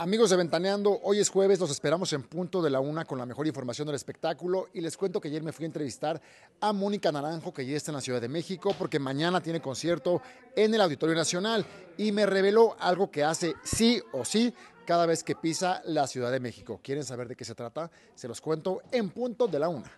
Amigos de Ventaneando, hoy es jueves, los esperamos en punto de la una con la mejor información del espectáculo y les cuento que ayer me fui a entrevistar a Mónica Naranjo, que ya está en la Ciudad de México, porque mañana tiene concierto en el Auditorio Nacional y me reveló algo que hace sí o sí cada vez que pisa la Ciudad de México. ¿Quieren saber de qué se trata? Se los cuento en punto de la una.